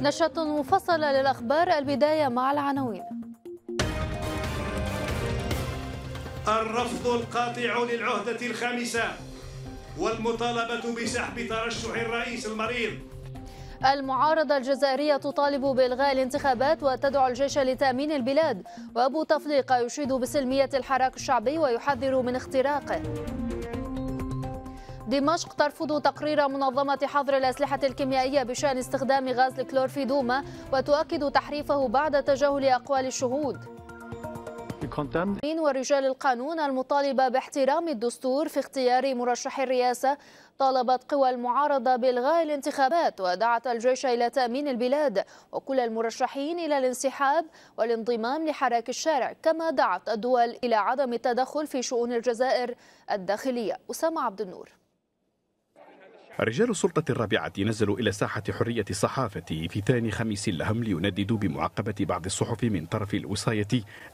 نشرة مفصلة للأخبار البداية مع العناوين الرفض القاطع للعهدة الخامسة والمطالبة بسحب ترشح الرئيس المريض المعارضة الجزائرية تطالب بإلغاء الانتخابات وتدعو الجيش لتأمين البلاد وأبو تفليقة يشيد بسلمية الحراك الشعبي ويحذر من اختراقه دمشق ترفض تقرير منظمة حظر الأسلحة الكيميائية بشأن استخدام غاز الكلور في دوما وتؤكد تحريفه بعد تجاهل أقوال الشهود ورجال القانون المطالبة باحترام الدستور في اختيار مرشح الرئاسة طالبت قوى المعارضة بإلغاء الانتخابات ودعت الجيش إلى تأمين البلاد وكل المرشحين إلى الانسحاب والانضمام لحراك الشارع كما دعت الدول إلى عدم التدخل في شؤون الجزائر الداخلية أسامة عبد النور رجال السلطة الرابعة نزلوا إلى ساحة حرية الصحافة في ثاني خميس لهم لينددوا بمعاقبة بعض الصحف من طرف الوصاية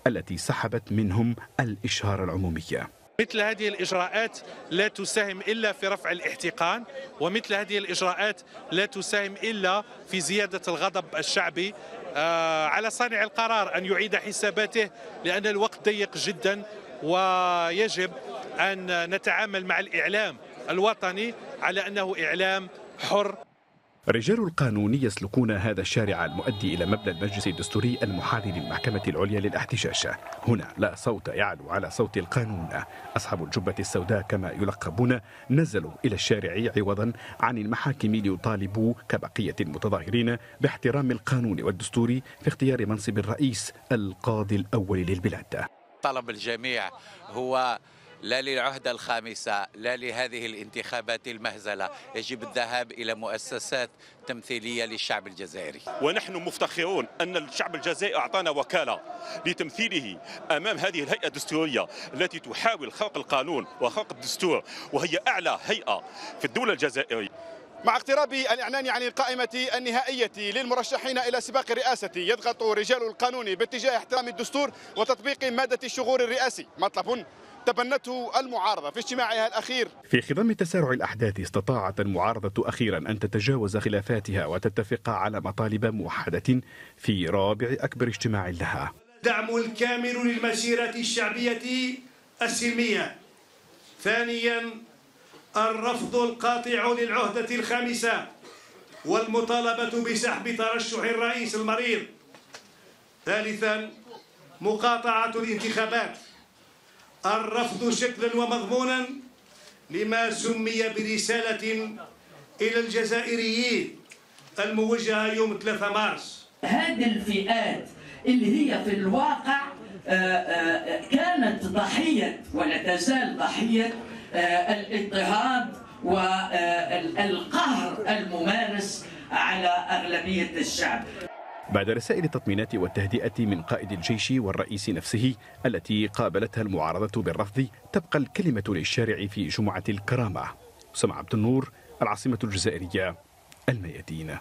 التي سحبت منهم الإشهار العمومية مثل هذه الإجراءات لا تساهم إلا في رفع الاحتقان ومثل هذه الإجراءات لا تساهم إلا في زيادة الغضب الشعبي آه، على صانع القرار أن يعيد حساباته لأن الوقت ضيق جدا ويجب أن نتعامل مع الإعلام الوطني على أنه إعلام حر رجال القانون يسلكون هذا الشارع المؤدي إلى مبنى المجلس الدستوري المحاذي للمحكمة العليا للاحتجاج هنا لا صوت يعلو على صوت القانون أصحاب الجبة السوداء كما يلقبون نزلوا إلى الشارع عوضا عن المحاكم ليطالبوا كبقية المتظاهرين باحترام القانون والدستور في اختيار منصب الرئيس القاضي الأول للبلاد طلب الجميع هو لا للعهدة الخامسة لا لهذه الانتخابات المهزلة يجب الذهاب إلى مؤسسات تمثيلية للشعب الجزائري ونحن مفتخرون أن الشعب الجزائري أعطانا وكالة لتمثيله أمام هذه الهيئة الدستورية التي تحاول خرق القانون وخرق الدستور وهي أعلى هيئة في الدولة الجزائرية مع اقتراب الإعلان عن القائمة النهائية للمرشحين إلى سباق الرئاسة يضغط رجال القانون باتجاه احترام الدستور وتطبيق مادة الشغور الرئاسي مطلب تبنته المعارضة في اجتماعها الأخير في خضم تسارع الأحداث استطاعت المعارضة أخيرا أن تتجاوز خلافاتها وتتفق على مطالب موحدة في رابع أكبر اجتماع لها دعم الكامل للمسيرة الشعبية السلمية ثانيا الرفض القاطع للعهدة الخامسة والمطالبة بسحب ترشح الرئيس المريض ثالثا مقاطعة الانتخابات الرفض شكلا ومضمونا لما سمي برسالة إلى الجزائريين الموجهة يوم 3 مارس هذه الفئات اللي هي في الواقع آه، آه، كانت ضحية ولا تزال ضحية آه، الاضطهاد والقهر الممارس على أغلبية الشعب بعد رسائل التطمينات والتهدئة من قائد الجيش والرئيس نفسه التي قابلتها المعارضة بالرفض تبقى الكلمة للشارع في جمعة الكرامة سمع عبد النور العاصمة الجزائرية الميادين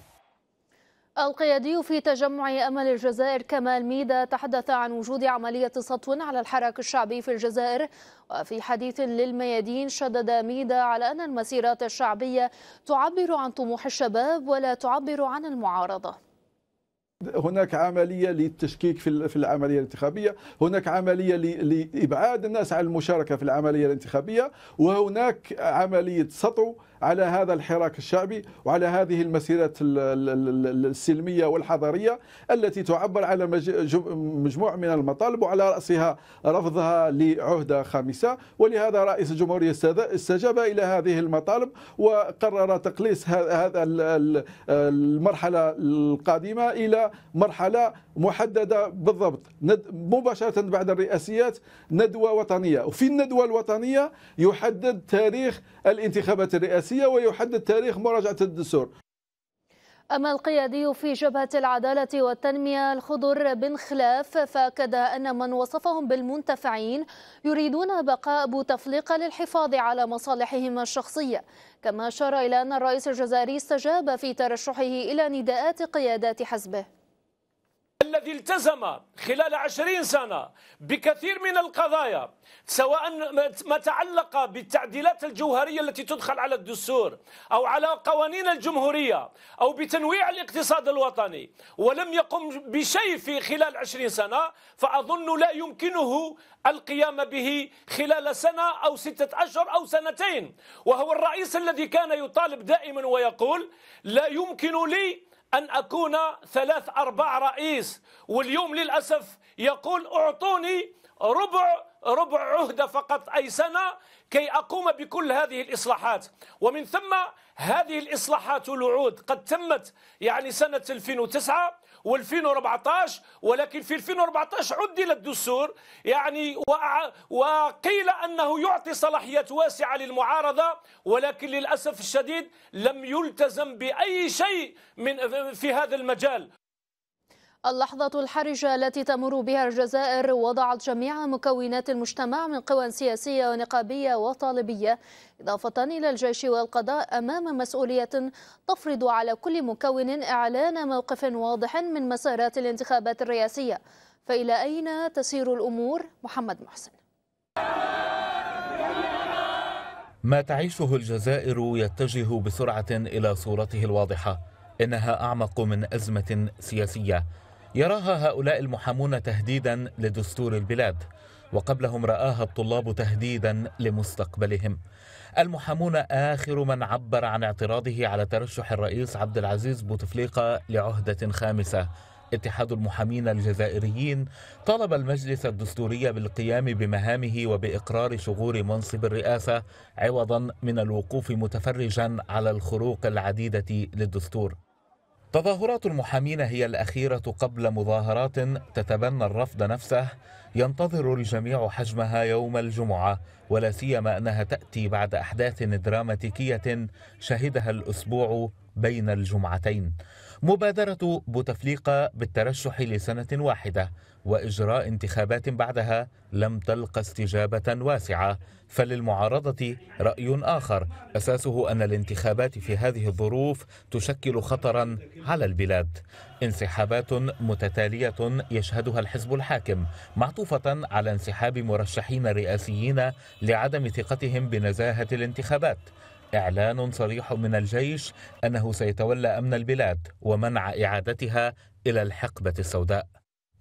القيادي في تجمع أمل الجزائر كمال ميدا تحدث عن وجود عملية سطو على الحراك الشعبي في الجزائر وفي حديث للميادين شدد ميدا على أن المسيرات الشعبية تعبر عن طموح الشباب ولا تعبر عن المعارضة هناك عملية للتشكيك في العملية الانتخابية هناك عملية لإبعاد الناس عن المشاركة في العملية الانتخابية وهناك عملية سطو على هذا الحراك الشعبي وعلى هذه المسيرة السلمية والحضارية التي تعبر على مجموعة من المطالب وعلى رأسها رفضها لعهدة خامسة ولهذا رئيس الجمهورية استجاب إلى هذه المطالب وقرر تقليص هذا المرحلة القادمة إلى مرحلة محددة بالضبط مباشرة بعد الرئاسيات ندوة وطنية وفي الندوة الوطنية يحدد تاريخ الانتخابات الرئاسية السياسية ويحدد تاريخ مراجعة الدستور أما القيادي في جبهة العدالة والتنمية الخضر بن خلاف فأكد أن من وصفهم بالمنتفعين يريدون بقاء بوتفليقة للحفاظ على مصالحهم الشخصية كما أشار إلى أن الرئيس الجزائري استجاب في ترشحه إلى نداءات قيادات حزبه الذي التزم خلال عشرين سنة بكثير من القضايا سواء ما تعلق بالتعديلات الجوهرية التي تدخل على الدستور أو على قوانين الجمهورية أو بتنويع الاقتصاد الوطني ولم يقم بشيء في خلال عشرين سنة فأظن لا يمكنه القيام به خلال سنة أو ستة أشهر أو سنتين وهو الرئيس الذي كان يطالب دائما ويقول لا يمكن لي أن أكون ثلاث أرباع رئيس واليوم للأسف يقول أعطوني ربع ربع عهدة فقط أي سنة كي أقوم بكل هذه الإصلاحات ومن ثم هذه الإصلاحات والوعود قد تمت يعني سنة 2009 و2014 ولكن في 2014 عدل الدستور يعني وقيل أنه يعطي صلاحيات واسعة للمعارضة ولكن للأسف الشديد لم يلتزم بأي شيء من في هذا المجال اللحظة الحرجة التي تمر بها الجزائر وضعت جميع مكونات المجتمع من قوى سياسية ونقابية وطالبية إضافة إلى الجيش والقضاء أمام مسؤولية تفرض على كل مكون إعلان موقف واضح من مسارات الانتخابات الرئاسية فإلى أين تسير الأمور؟ محمد محسن ما تعيشه الجزائر يتجه بسرعة إلى صورته الواضحة إنها أعمق من أزمة سياسية يراها هؤلاء المحامون تهديدا لدستور البلاد وقبلهم راها الطلاب تهديدا لمستقبلهم المحامون اخر من عبر عن اعتراضه على ترشح الرئيس عبد العزيز بوتفليقه لعهده خامسه اتحاد المحامين الجزائريين طالب المجلس الدستوري بالقيام بمهامه وبإقرار شغور منصب الرئاسة عوضا من الوقوف متفرجا على الخروق العديدة للدستور تظاهرات المحامين هي الأخيرة قبل مظاهرات تتبنى الرفض نفسه ينتظر الجميع حجمها يوم الجمعة ولا سيما أنها تأتي بعد أحداث دراماتيكية شهدها الأسبوع بين الجمعتين مبادرة بوتفليقة بالترشح لسنة واحدة واجراء انتخابات بعدها لم تلق استجابه واسعه فللمعارضه راي اخر اساسه ان الانتخابات في هذه الظروف تشكل خطرا على البلاد انسحابات متتاليه يشهدها الحزب الحاكم معطوفه على انسحاب مرشحين رئاسيين لعدم ثقتهم بنزاهه الانتخابات إعلان صريح من الجيش أنه سيتولى أمن البلاد ومنع إعادتها إلى الحقبة السوداء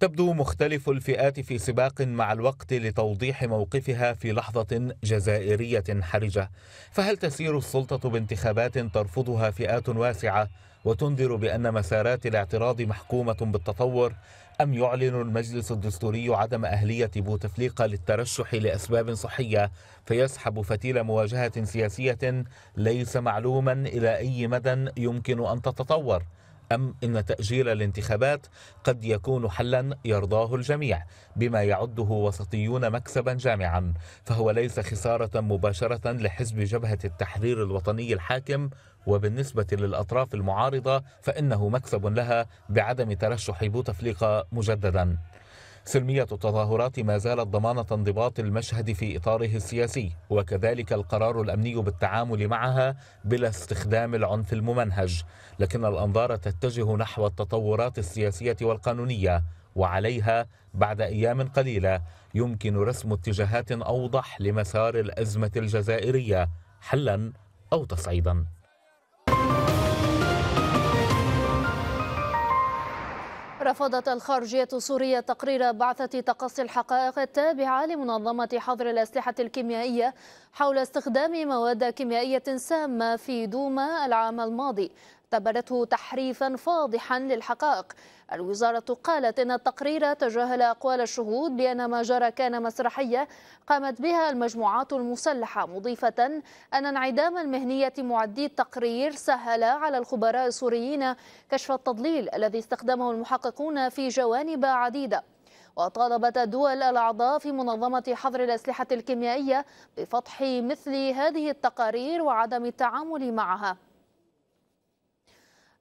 تبدو مختلف الفئات في سباق مع الوقت لتوضيح موقفها في لحظة جزائرية حرجة فهل تسير السلطة بانتخابات ترفضها فئات واسعة وتنذر بأن مسارات الاعتراض محكومة بالتطور أم يعلن المجلس الدستوري عدم أهلية بوتفليقة للترشح لأسباب صحية فيسحب فتيل مواجهة سياسية ليس معلوما إلى أي مدى يمكن أن تتطور أم إن تأجيل الانتخابات قد يكون حلا يرضاه الجميع بما يعده وسطيون مكسبا جامعا فهو ليس خسارة مباشرة لحزب جبهة التحرير الوطني الحاكم وبالنسبة للأطراف المعارضة فإنه مكسب لها بعدم ترشح بوتفليقة مجددا سلمية التظاهرات ما زالت ضمانة انضباط المشهد في إطاره السياسي وكذلك القرار الأمني بالتعامل معها بلا استخدام العنف الممنهج لكن الأنظار تتجه نحو التطورات السياسية والقانونية وعليها بعد أيام قليلة يمكن رسم اتجاهات أوضح لمسار الأزمة الجزائرية حلا أو تصعيدا رفضت الخارجية السورية تقرير بعثة تقصي الحقائق التابعة لمنظمة حظر الأسلحة الكيميائية حول استخدام مواد كيميائية سامة في دوما العام الماضي اعتبرته تحريفا فاضحا للحقائق الوزارة قالت إن التقرير تجاهل أقوال الشهود بأن ما جرى كان مسرحية قامت بها المجموعات المسلحة مضيفة أن انعدام المهنية معدي التقرير سهل على الخبراء السوريين كشف التضليل الذي استخدمه المحققون في جوانب عديدة وطالبت الدول الأعضاء في منظمة حظر الأسلحة الكيميائية بفتح مثل هذه التقارير وعدم التعامل معها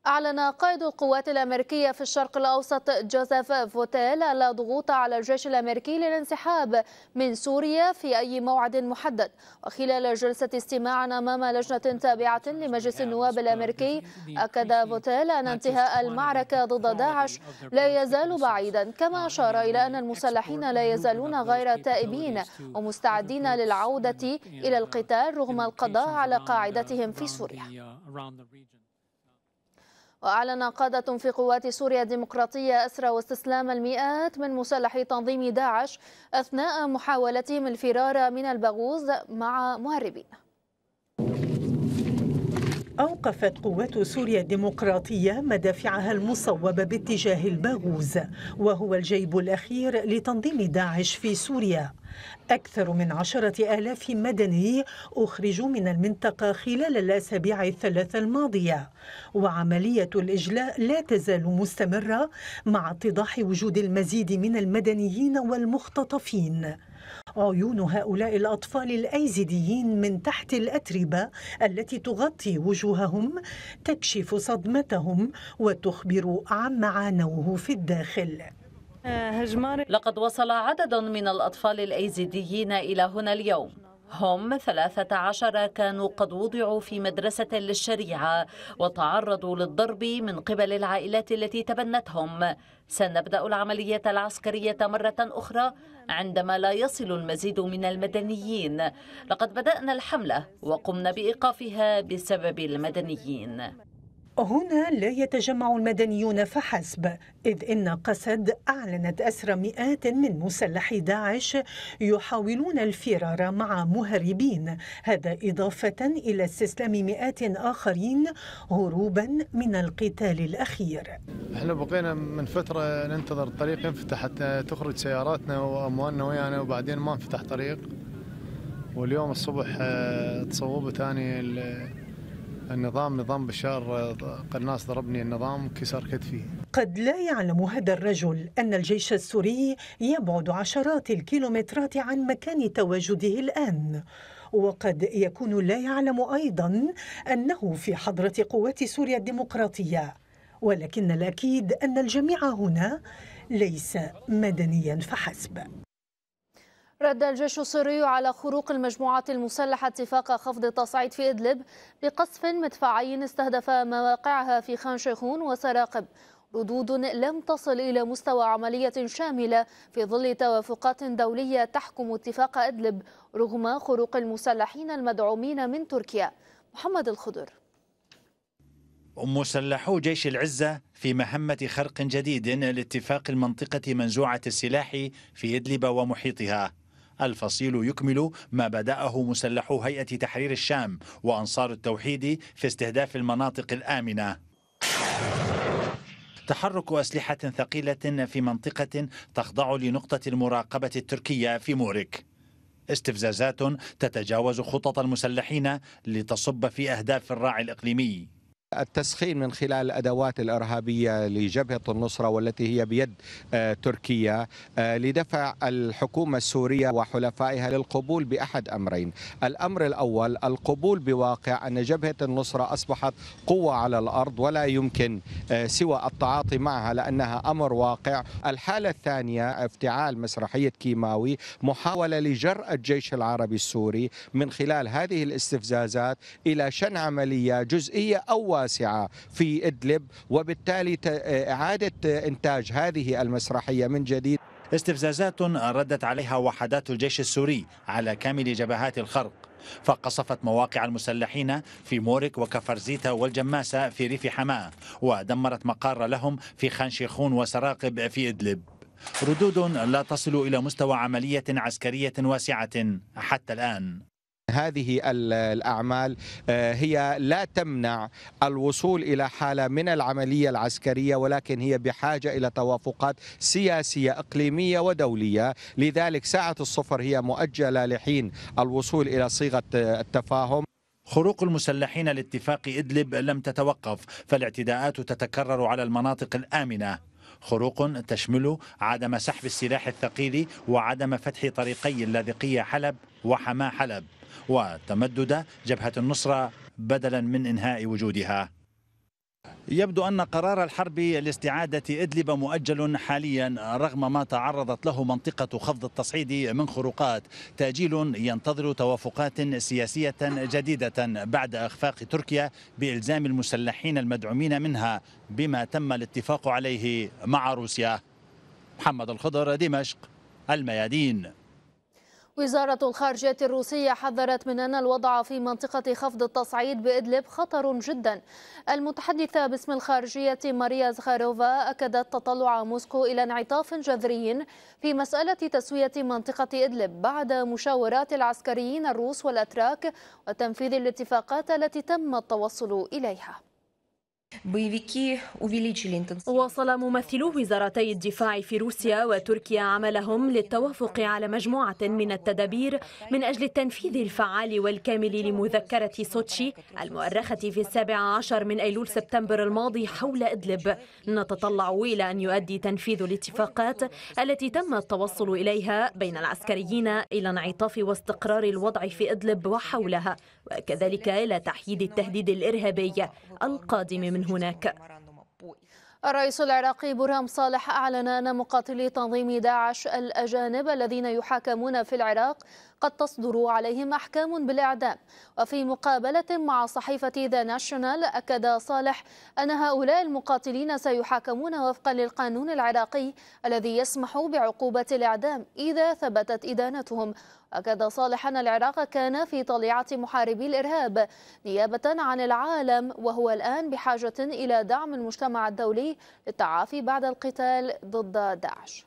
أعلن قائد القوات الأمريكية في الشرق الأوسط جوزيف فوتيل ألا ضغوط على الجيش الأمريكي للانسحاب من سوريا في أي موعد محدد وخلال جلسة استماع أمام لجنة تابعة لمجلس النواب الأمريكي أكد فوتيل أن انتهاء المعركة ضد داعش لا يزال بعيدا كما أشار إلى أن المسلحين لا يزالون غير تائبين ومستعدين للعودة إلى القتال رغم القضاء على قاعدتهم في سوريا وأعلن قادة في قوات سوريا الديمقراطية أسرى واستسلام المئات من مسلحي تنظيم داعش أثناء محاولتهم الفرار من البغوز مع مهربين أوقفت قوات سوريا الديمقراطية مدافعها المصوبة باتجاه الباغوز وهو الجيب الأخير لتنظيم داعش في سوريا أكثر من عشرة آلاف مدني أخرجوا من المنطقة خلال الأسابيع الثلاثة الماضية وعملية الإجلاء لا تزال مستمرة مع اتضاح وجود المزيد من المدنيين والمختطفين عيون هؤلاء الأطفال الأيزيديين من تحت الأتربة التي تغطي وجوههم تكشف صدمتهم وتخبر عن عانوه في الداخل آه، لقد وصل عدد من الأطفال الأيزيديين إلى هنا اليوم هم 13 كانوا قد وضعوا في مدرسة للشريعة وتعرضوا للضرب من قبل العائلات التي تبنتهم سنبدأ العملية العسكرية مرة أخرى عندما لا يصل المزيد من المدنيين لقد بدأنا الحملة وقمنا بإيقافها بسبب المدنيين هنا لا يتجمع المدنيون فحسب إذ إن قسد أعلنت أسر مئات من مسلحي داعش يحاولون الفرار مع مهربين هذا إضافة إلى استسلام مئات آخرين هروبا من القتال الأخير احنا بقينا من فترة ننتظر الطريق ينفتح حتى تخرج سياراتنا وأموالنا ويانا وبعدين ما انفتح طريق واليوم الصبح آه، تصوبوا ثاني النظام نظام بشار قناص ضربني النظام كسر كتفي قد لا يعلم هذا الرجل أن الجيش السوري يبعد عشرات الكيلومترات عن مكان تواجده الآن وقد يكون لا يعلم أيضا أنه في حضرة قوات سوريا الديمقراطية ولكن الأكيد أن الجميع هنا ليس مدنيا فحسب رد الجيش السوري على خروق المجموعات المسلحة اتفاق خفض التصعيد في إدلب بقصف مدفعي استهدف مواقعها في خان شيخون وسراقب ردود لم تصل إلى مستوى عملية شاملة في ظل توافقات دولية تحكم اتفاق إدلب رغم خروق المسلحين المدعومين من تركيا محمد الخضر مسلحو جيش العزة في مهمة خرق جديد لاتفاق المنطقة منزوعة السلاح في إدلب ومحيطها الفصيل يكمل ما بدأه مسلحو هيئة تحرير الشام وأنصار التوحيد في استهداف المناطق الآمنة تحرك أسلحة ثقيلة في منطقة تخضع لنقطة المراقبة التركية في مورك استفزازات تتجاوز خطط المسلحين لتصب في أهداف الراعي الإقليمي التسخين من خلال الأدوات الإرهابية لجبهة النصرة والتي هي بيد آه، تركيا آه، لدفع الحكومة السورية وحلفائها للقبول بأحد أمرين الأمر الأول القبول بواقع أن جبهة النصرة أصبحت قوة على الأرض ولا يمكن آه، سوى التعاطي معها لأنها أمر واقع الحالة الثانية افتعال مسرحية كيماوي محاولة لجر الجيش العربي السوري من خلال هذه الاستفزازات إلى شن عملية جزئية أول واسعة في إدلب وبالتالي إعادة إنتاج هذه المسرحية من جديد استفزازات ردت عليها وحدات الجيش السوري على كامل جبهات الخرق فقصفت مواقع المسلحين في مورك وكفرزيتا والجماسة في ريف حماة ودمرت مقار لهم في خانشيخون وسراقب في إدلب ردود لا تصل إلى مستوى عملية عسكرية واسعة حتى الآن هذه الاعمال آه، هي لا تمنع الوصول الى حاله من العمليه العسكريه ولكن هي بحاجه الى توافقات سياسيه اقليميه ودوليه، لذلك ساعه الصفر هي مؤجله لحين الوصول الى صيغه آه، التفاهم. خروق المسلحين لاتفاق ادلب لم تتوقف، فالاعتداءات تتكرر على المناطق الامنه. خروق تشمل عدم سحب السلاح الثقيل وعدم فتح طريقي اللاذقية حلب وحماة حلب وتمدد جبهة النصرة بدلا من إنهاء وجودها يبدو أن قرار الحرب لاستعادة إدلب مؤجل حاليا رغم ما تعرضت له منطقة خفض التصعيد من خروقات تأجيل ينتظر توافقات سياسية جديدة بعد إخفاق تركيا بإلزام المسلحين المدعومين منها بما تم الاتفاق عليه مع روسيا محمد الخضر دمشق الميادين وزارة الخارجية الروسية حذرت من أن الوضع في منطقة خفض التصعيد بإدلب خطر جدا المتحدثة باسم الخارجية ماريا زخاروفا أكدت تطلع موسكو إلى انعطاف جذري في مسألة تسوية منطقة إدلب بعد مشاورات العسكريين الروس والأتراك وتنفيذ الاتفاقات التي تم التوصل إليها واصل ممثلو وزارتي الدفاع في روسيا وتركيا عملهم للتوافق على مجموعة من التدابير من أجل التنفيذ الفعال والكامل لمذكرة سوتشي المؤرخة في السابع عشر من أيلول سبتمبر الماضي حول إدلب نتطلع إلى أن يؤدي تنفيذ الاتفاقات التي تم التوصل إليها بين العسكريين إلى انعطاف واستقرار الوضع في إدلب وحولها وكذلك إلى تحييد التهديد الإرهابي القادم من من هناك الرئيس العراقي برهام صالح أعلن أن مقاتلي تنظيم داعش الأجانب الذين يحاكمون في العراق قد تصدر عليهم أحكام بالإعدام وفي مقابلة مع صحيفة ذا ناشونال أكد صالح أن هؤلاء المقاتلين سيحاكمون وفقا للقانون العراقي الذي يسمح بعقوبة الإعدام إذا ثبتت إدانتهم أكد صالح أن العراق كان في طليعة محاربي الإرهاب نيابة عن العالم وهو الآن بحاجة إلى دعم المجتمع الدولي للتعافي بعد القتال ضد داعش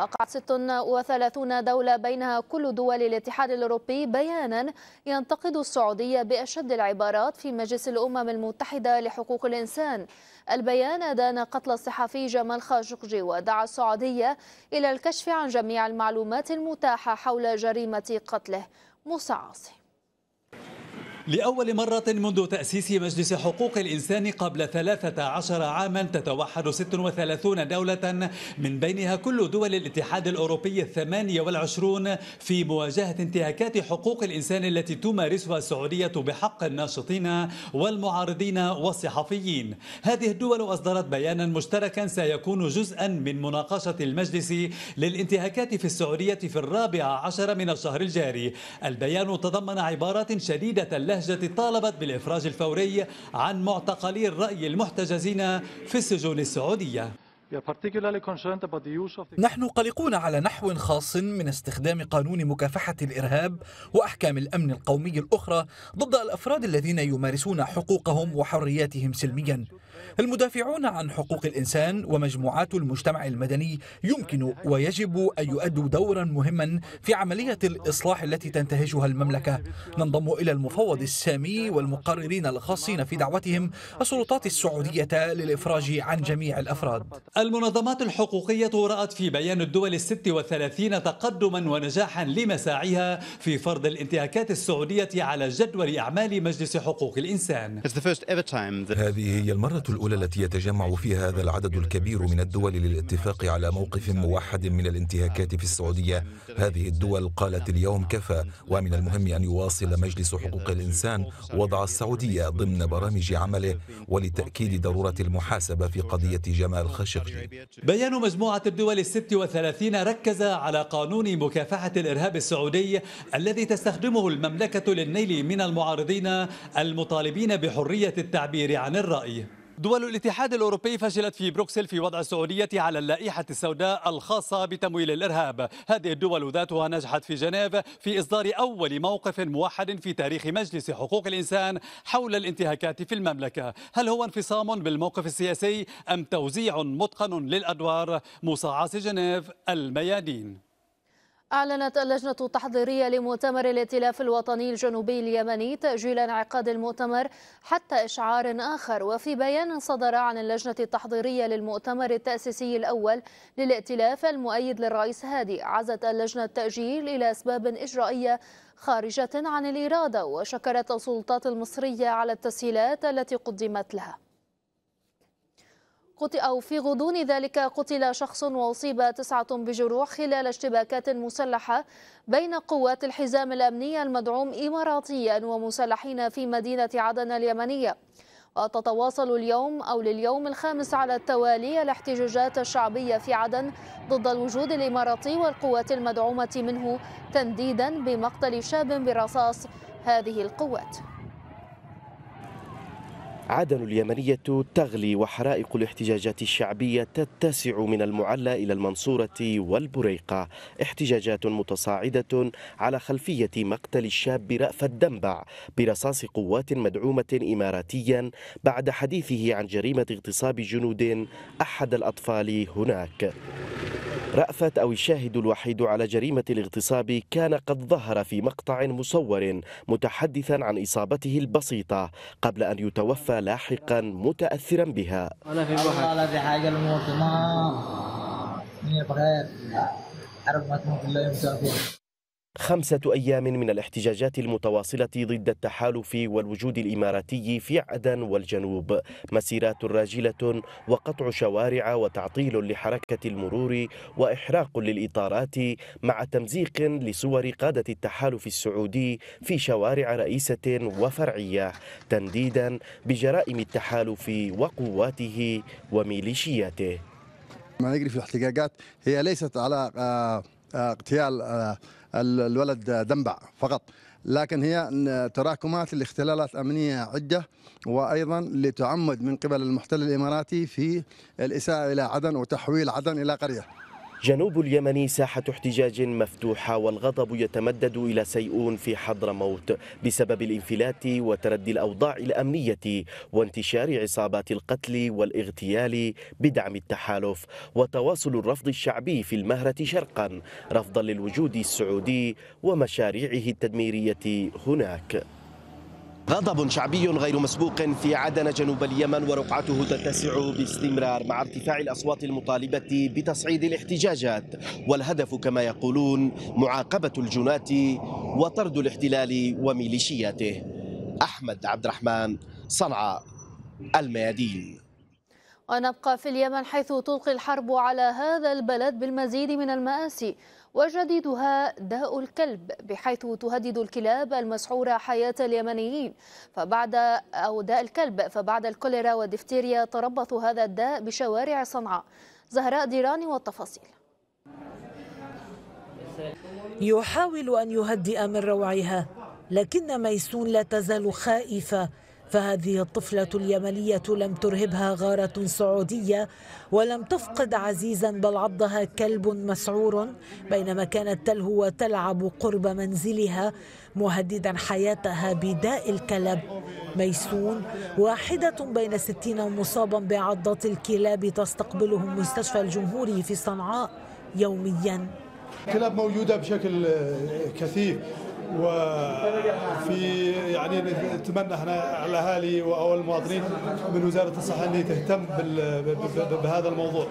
وقعت 36 دولة بينها كل دول الاتحاد الأوروبي بيانا ينتقد السعودية بأشد العبارات في مجلس الأمم المتحدة لحقوق الإنسان البيان أدان قتل الصحفي جمال خاشقجي ودعا السعودية إلى الكشف عن جميع المعلومات المتاحة حول جريمة قتله مصعصي لأول مرة منذ تأسيس مجلس حقوق الإنسان قبل 13 عاما تتوحد 36 دولة من بينها كل دول الاتحاد الأوروبي الثمانية والعشرون في مواجهة انتهاكات حقوق الإنسان التي تمارسها السعودية بحق الناشطين والمعارضين والصحفيين هذه الدول أصدرت بيانا مشتركا سيكون جزءا من مناقشة المجلس للانتهاكات في السعودية في الرابع عشر من الشهر الجاري البيان تضمن عبارات شديدة اللهجة طالبت بالإفراج الفوري عن معتقلي الرأي المحتجزين في السجون السعودية نحن قلقون على نحو خاص من استخدام قانون مكافحة الإرهاب وأحكام الأمن القومي الأخرى ضد الأفراد الذين يمارسون حقوقهم وحرياتهم سلميا المدافعون عن حقوق الإنسان ومجموعات المجتمع المدني يمكن ويجب أن يؤدوا دورا مهما في عملية الإصلاح التي تنتهجها المملكة ننضم إلى المفوض السامي والمقررين الخاصين في دعوتهم السلطات السعودية للإفراج عن جميع الأفراد المنظمات الحقوقية رأت في بيان الدول الست وثلاثين تقدما ونجاحا لمساعيها في فرض الانتهاكات السعودية على جدول أعمال مجلس حقوق الإنسان هذه هي المرة الأولى الأولى التي يتجمع فيها هذا العدد الكبير من الدول للاتفاق على موقف موحد من الانتهاكات في السعودية هذه الدول قالت اليوم كفى ومن المهم أن يواصل مجلس حقوق الإنسان وضع السعودية ضمن برامج عمله ولتأكيد ضرورة المحاسبة في قضية جمال خاشقجي بيان مجموعة الدول الست وثلاثين ركز على قانون مكافحة الإرهاب السعودي الذي تستخدمه المملكة للنيل من المعارضين المطالبين بحرية التعبير عن الرأي دول الاتحاد الأوروبي فشلت في بروكسل في وضع السعودية على اللائحة السوداء الخاصة بتمويل الإرهاب هذه الدول ذاتها نجحت في جنيف في إصدار أول موقف موحد في تاريخ مجلس حقوق الإنسان حول الانتهاكات في المملكة هل هو انفصام بالموقف السياسي أم توزيع متقن للأدوار مصاعص جنيف الميادين أعلنت اللجنة التحضيرية لمؤتمر الائتلاف الوطني الجنوبي اليمني تأجيل انعقاد المؤتمر حتى إشعار آخر وفي بيان صدر عن اللجنة التحضيرية للمؤتمر التأسيسي الأول للائتلاف المؤيد للرئيس هادي عزت اللجنة التأجيل إلى أسباب إجرائية خارجة عن الإرادة وشكرت السلطات المصرية على التسهيلات التي قدمت لها أو في غضون ذلك قتل شخص وأصيب تسعة بجروح خلال اشتباكات مسلحة بين قوات الحزام الأمني المدعوم إماراتيا ومسلحين في مدينة عدن اليمنية وتتواصل اليوم أو لليوم الخامس على التوالي الاحتجاجات الشعبية في عدن ضد الوجود الإماراتي والقوات المدعومة منه تنديدا بمقتل شاب برصاص هذه القوات عدن اليمنية تغلي وحرائق الاحتجاجات الشعبية تتسع من المعلى إلى المنصورة والبريقة احتجاجات متصاعدة على خلفية مقتل الشاب رأف الدنبع برصاص قوات مدعومة إماراتيا بعد حديثه عن جريمة اغتصاب جنود أحد الأطفال هناك رأفت أو الشاهد الوحيد على جريمة الاغتصاب كان قد ظهر في مقطع مصور متحدثا عن إصابته البسيطة قبل أن يتوفى لاحقا متأثرا بها خمسة أيام من الاحتجاجات المتواصلة ضد التحالف والوجود الإماراتي في عدن والجنوب مسيرات راجلة وقطع شوارع وتعطيل لحركة المرور وإحراق للإطارات مع تمزيق لصور قادة التحالف السعودي في شوارع رئيسة وفرعية تنديدا بجرائم التحالف وقواته وميليشياته ما نجري في الاحتجاجات هي ليست على آه، آه، اغتيال آه، الولد دنبع فقط لكن هي تراكمات لاختلالات امنيه عده وايضا لتعمد من قبل المحتل الاماراتي في الاساءه الى عدن وتحويل عدن الى قريه جنوب اليمن ساحة احتجاج مفتوحة والغضب يتمدد إلى سيئون في حضرموت بسبب الانفلات وتردي الأوضاع الأمنية وانتشار عصابات القتل والاغتيال بدعم التحالف وتواصل الرفض الشعبي في المهرة شرقا رفضا للوجود السعودي ومشاريعه التدميرية هناك غضب شعبي غير مسبوق في عدن جنوب اليمن ورقعته تتسع باستمرار مع ارتفاع الأصوات المطالبة بتصعيد الاحتجاجات والهدف كما يقولون معاقبة الجنات وطرد الاحتلال وميليشياته أحمد عبد الرحمن صنعاء الميادين ونبقى في اليمن حيث تلقي الحرب على هذا البلد بالمزيد من المآسي وجديدها داء الكلب بحيث تهدد الكلاب المسحورة حياة اليمنيين فبعد أو داء الكلب فبعد الكوليرا والدفتيريا تربص هذا الداء بشوارع صنعاء زهراء ديراني والتفاصيل يحاول أن يهدئ من روعها لكن ميسون لا تزال خائفة فهذه الطفلة اليمنية لم ترهبها غارة سعودية ولم تفقد عزيزا بل عضها كلب مسعور بينما كانت تلهو وتلعب قرب منزلها مهددا حياتها بداء الكلب ميسون واحدة بين ستين مصابا بعضات الكلاب تستقبلهم مستشفى الجمهوري في صنعاء يوميا الكلاب موجودة بشكل كثيف وفي يعني نتمنى احنا على الاهالي والمواطنين من وزاره الصحه ان تهتم بهذا الموضوع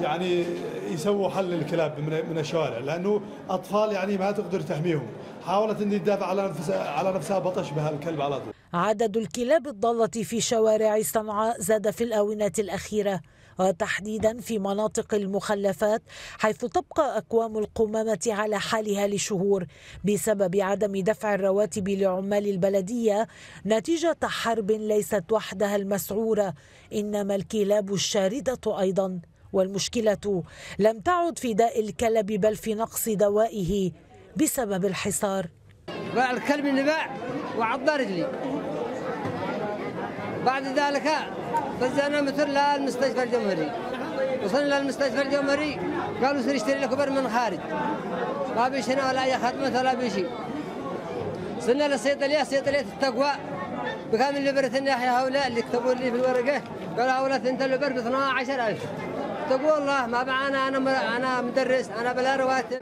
يعني يسووا حل للكلاب من الشوارع لانه اطفال يعني ما تقدر تحميهم حاولت ان تدافع على نفسها على نفسها بطش بها الكلب على طول عدد الكلاب الضالة في شوارع صنعاء زاد في الآونة الأخيرة وتحديدا في مناطق المخلفات حيث تبقى أكوام القمامة على حالها لشهور بسبب عدم دفع الرواتب لعمال البلدية نتيجة حرب ليست وحدها المسعورة إنما الكلاب الشاردة أيضا والمشكلة لم تعد في داء الكلب بل في نقص دوائه بسبب الحصار باع الكلب اللي باع وعض رجلي بعد ذلك فزنا مثل للمستشفى الجمهوري وصلنا للمستشفى الجمهوري قالوا سنشتري لك بر من خارج ما بيش هنا ولا اي خدمه ولا بشيء صرنا للصيدليه صيدليه التقوى بكامل لبرة يا هؤلاء اللي كتبوا لي في الورقة قالوا هؤلاء انت لبر ب 12000 تقول الله ما معنا أنا أنا مدرس أنا بلا رواتب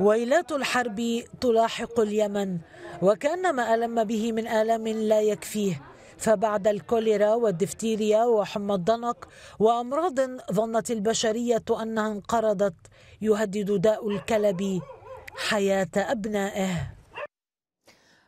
ويلات الحرب تلاحق اليمن وكان ما ألم به من آلام لا يكفيه فبعد الكوليرا والدفتيريا وحمى الضنك وأمراض ظنت البشرية أنها انقرضت يهدد داء الكلب حياة أبنائه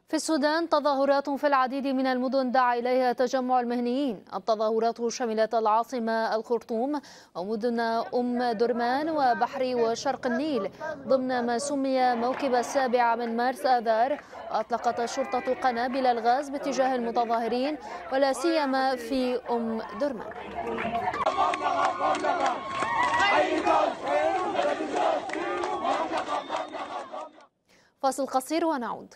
في السودان تظاهرات في العديد من المدن دعا إليها تجمع المهنيين التظاهرات شملت العاصمة الخرطوم ومدن أم درمان وبحر وشرق النيل ضمن ما سمي موكب السابع من مارس آذار أطلقت الشرطة قنابل الغاز باتجاه المتظاهرين ولا سيما في أم درمان فاصل قصير ونعود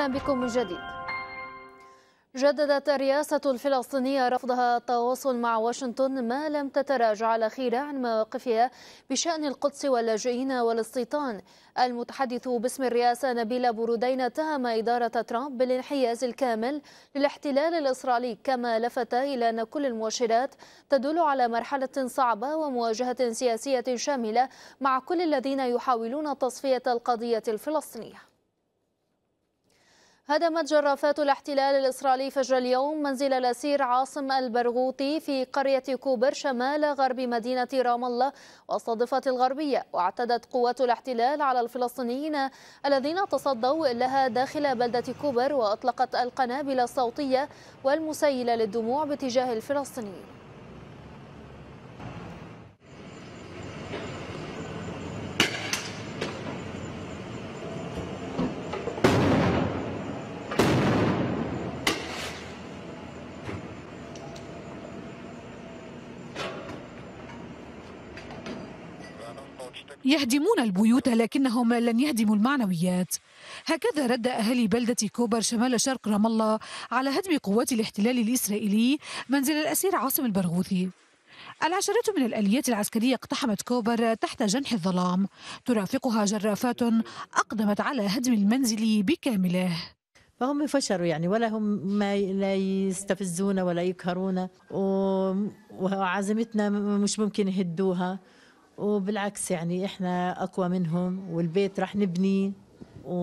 أهلا بكم من جديد جددت الرئاسة الفلسطينية رفضها التواصل مع واشنطن ما لم تتراجع على عن مواقفها بشأن القدس واللاجئين والاستيطان المتحدث باسم الرئاسة نبيل برودين اتهم إدارة ترامب بالانحياز الكامل للاحتلال الإسرائيلي كما لفت إلى أن كل المؤشرات تدل على مرحلة صعبة ومواجهة سياسية شاملة مع كل الذين يحاولون تصفية القضية الفلسطينية هدمت جرافات الاحتلال الإسرائيلي فجر اليوم منزل الأسير عاصم البرغوثي في قرية كوبر شمال غرب مدينة رام الله والصدفة الغربية واعتدت قوات الاحتلال على الفلسطينيين الذين تصدوا لها داخل بلدة كوبر وأطلقت القنابل الصوتية والمسيلة للدموع باتجاه الفلسطينيين يهدمون البيوت لكنهم لن يهدموا المعنويات هكذا رد أهالي بلدة كوبر شمال شرق رام الله على هدم قوات الاحتلال الإسرائيلي منزل الأسير عاصم البرغوثي العشرات من الآليات العسكرية اقتحمت كوبر تحت جنح الظلام ترافقها جرافات أقدمت على هدم المنزل بكامله فهم فشلوا يعني ولا هم ما لا يستفزونا ولا يقهرونا وعزمتنا مش ممكن يهدوها وبالعكس يعني احنا اقوى منهم والبيت راح نبنيه و...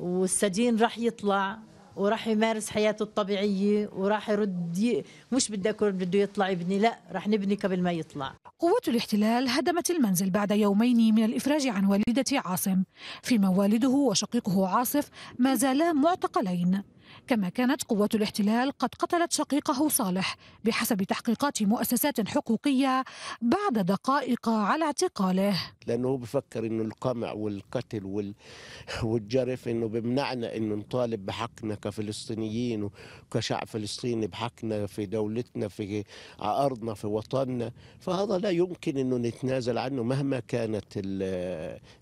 والسجين راح يطلع وراح يمارس حياته الطبيعية وراح يرد ي... مش بدي أقول بده يطلع يبني لا راح نبني قبل ما يطلع قوات الاحتلال هدمت المنزل بعد يومين من الإفراج عن والدة عاصم فيما والده وشقيقه عاصف ما زالا معتقلين كما كانت قوات الاحتلال قد قتلت شقيقه صالح بحسب تحقيقات مؤسسات حقوقية بعد دقائق على اعتقاله لأنه بفكر أنه القمع والقتل والجرف أنه بمنعنا أنه نطالب بحقنا كفلسطينيين وكشعب فلسطيني بحقنا في دولتنا في أرضنا في وطننا فهذا لا يمكن أنه نتنازل عنه مهما كانت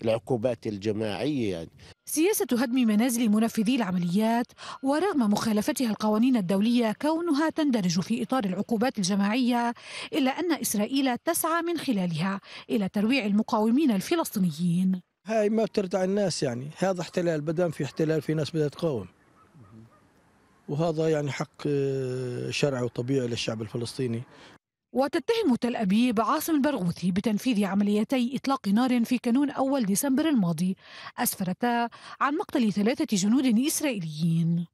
العقوبات الجماعية يعني سياسة هدم منازل منفذي العمليات ورغم رغم مخالفتها القوانين الدولية كونها تندرج في إطار العقوبات الجماعية إلا أن إسرائيل تسعى من خلالها إلى ترويع المقاومين الفلسطينيين هاي ما بترضع الناس يعني هذا احتلال بدام في احتلال في ناس بدها تقاوم وهذا يعني حق آه، شرعي وطبيعي للشعب الفلسطيني وتتهم تل أبيب عاصم البرغوثي بتنفيذ عمليتي إطلاق نار في كانون أول ديسمبر الماضي أسفرتا عن مقتل ثلاثة جنود إسرائيليين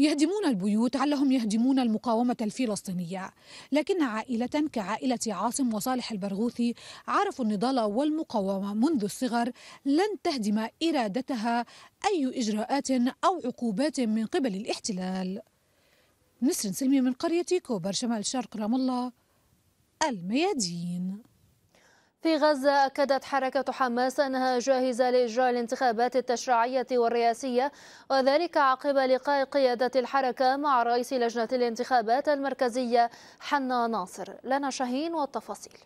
يهدمون البيوت علهم يهدمون المقاومة الفلسطينية لكن عائلة كعائلة عاصم وصالح البرغوثي عرفوا النضال والمقاومة منذ الصغر لن تهدم إرادتها أي إجراءات أو عقوبات من قبل الاحتلال نسر سلمي من قرية كوبر شمال شرق رام الله الميادين في غزة أكدت حركة حماس أنها جاهزة لإجراء الانتخابات التشريعية والرئاسية وذلك عقب لقاء قيادة الحركة مع رئيس لجنة الانتخابات المركزية حنا ناصر لنا شاهين والتفاصيل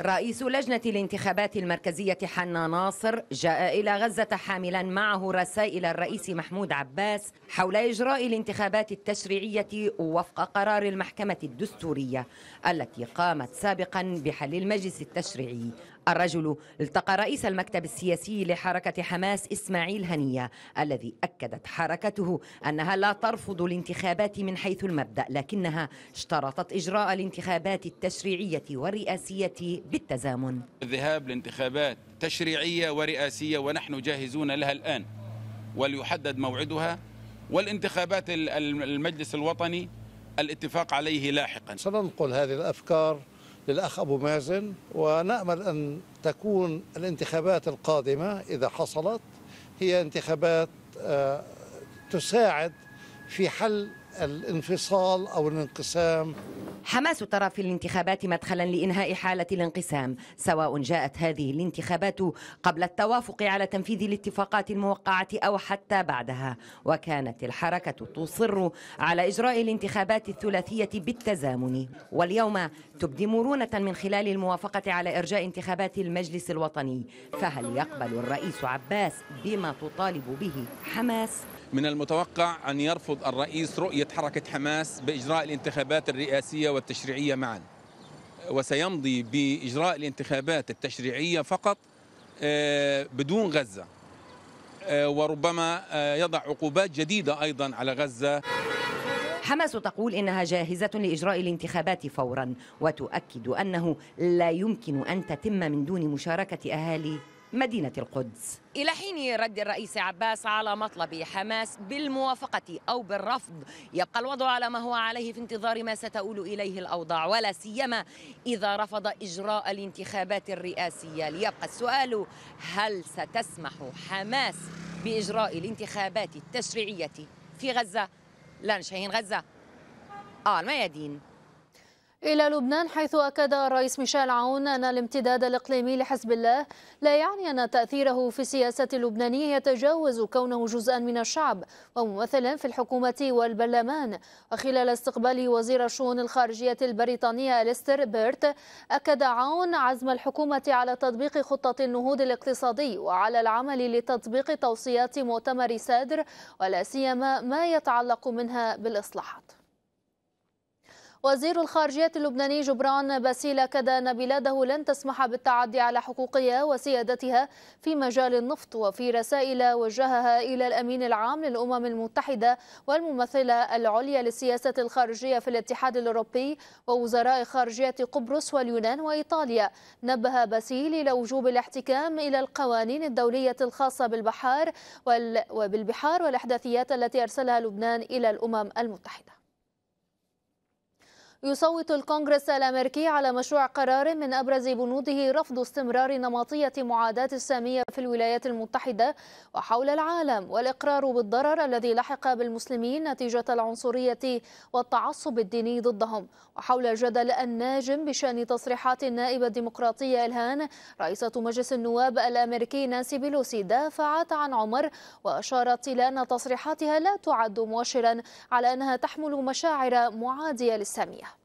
رئيس لجنة الانتخابات المركزية حنا ناصر جاء إلى غزة حاملا معه رسائل الرئيس محمود عباس حول إجراء الانتخابات التشريعية وفق قرار المحكمة الدستورية التي قامت سابقا بحل المجلس التشريعي الرجل التقى رئيس المكتب السياسي لحركة حماس إسماعيل هنية الذي أكدت حركته أنها لا ترفض الانتخابات من حيث المبدأ لكنها اشترطت إجراء الانتخابات التشريعية والرئاسية بالتزامن الذهاب لانتخابات تشريعية ورئاسية ونحن جاهزون لها الآن وليحدد موعدها والانتخابات المجلس الوطني الاتفاق عليه لاحقا سننقل هذه الأفكار للأخ أبو مازن ونأمل أن تكون الانتخابات القادمة إذا حصلت هي انتخابات آه، تساعد في حل الانفصال أو الانقسام حماس ترى في الانتخابات مدخلا لإنهاء حالة الانقسام سواء جاءت هذه الانتخابات قبل التوافق على تنفيذ الاتفاقات الموقعة أو حتى بعدها وكانت الحركة تصر على إجراء الانتخابات الثلاثية بالتزامن واليوم تبدي مرونة من خلال الموافقة على إرجاء انتخابات المجلس الوطني فهل يقبل الرئيس عباس بما تطالب به حماس من المتوقع أن يرفض الرئيس رؤية حركة حماس بإجراء الانتخابات الرئاسية والتشريعية معا وسيمضي بإجراء الانتخابات التشريعية فقط آه، بدون غزة آه، وربما آه، يضع عقوبات جديدة أيضا على غزة حماس تقول انها جاهزه لاجراء الانتخابات فورا وتؤكد انه لا يمكن ان تتم من دون مشاركه اهالي مدينة القدس إلى حين رد الرئيس عباس على مطلب حماس بالموافقة أو بالرفض يبقى الوضع على ما هو عليه في انتظار ما ستؤول إليه الأوضاع ولا سيما إذا رفض إجراء الانتخابات الرئاسية ليبقى السؤال هل ستسمح حماس بإجراء الانتخابات التشريعية في غزة؟ لا شاهين غزة آه الميادين إلى لبنان حيث أكد الرئيس ميشيل عون أن الامتداد الإقليمي لحزب الله لا يعني أن تأثيره في السياسة اللبنانية يتجاوز كونه جزءا من الشعب وممثلا في الحكومة والبرلمان وخلال استقبال وزير الشؤون الخارجية البريطانية أليستر بيرت أكد عون عزم الحكومة على تطبيق خطة النهوض الاقتصادي وعلى العمل لتطبيق توصيات مؤتمر سادر ولا سيما ما يتعلق منها بالإصلاحات وزير الخارجية اللبناني جبران باسيل أكد أن بلاده لن تسمح بالتعدي على حقوقها وسيادتها في مجال النفط وفي رسائل وجهها إلى الأمين العام للأمم المتحدة والممثلة العليا للسياسة الخارجية في الاتحاد الأوروبي ووزراء خارجية قبرص واليونان وإيطاليا نبه باسيل إلى وجوب الاحتكام إلى القوانين الدولية الخاصة بالبحار وبالبحار والإحداثيات التي أرسلها لبنان إلى الأمم المتحدة يصوت الكونغرس الأمريكي على مشروع قرار من أبرز بنوده رفض استمرار نمطية معاداة السامية في الولايات المتحدة وحول العالم والإقرار بالضرر الذي لحق بالمسلمين نتيجة العنصرية والتعصب الديني ضدهم وحول الجدل الناجم بشأن تصريحات النائبة الديمقراطية الهان رئيسة مجلس النواب الأمريكي نانسي بيلوسي دافعت عن عمر وأشارت إلى أن تصريحاتها لا تعد مؤشرا على أنها تحمل مشاعر معادية للسامية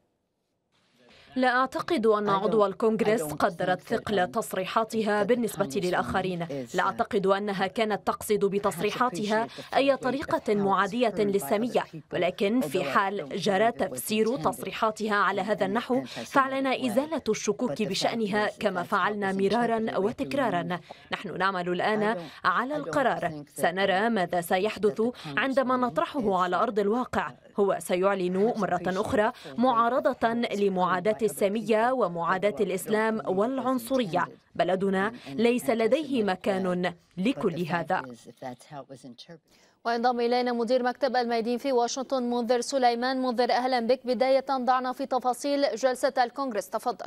لا أعتقد أن عضو الكونغرس قدرت ثقل تصريحاتها بالنسبة للآخرين لا uh, أعتقد أنها كانت تقصد بتصريحاتها أي طريقة معادية للسامية ولكن في حال جرى تفسير تصريحاتها على هذا النحو فعلنا إزالة الشكوك بشأنها كما فعلنا مرارا وتكرارا نحن نعمل الآن على القرار سنرى ماذا سيحدث عندما نطرحه على أرض الواقع uh, هو سيعلن مرة أخرى معارضة لمعاداة السامية ومعاداة الإسلام والعنصرية بلدنا ليس لديه مكان لكل هذا وينضم إلينا مدير مكتب الميدين في واشنطن منذر سليمان منذر أهلا بك بداية ضعنا في تفاصيل جلسة الكونغرس تفضل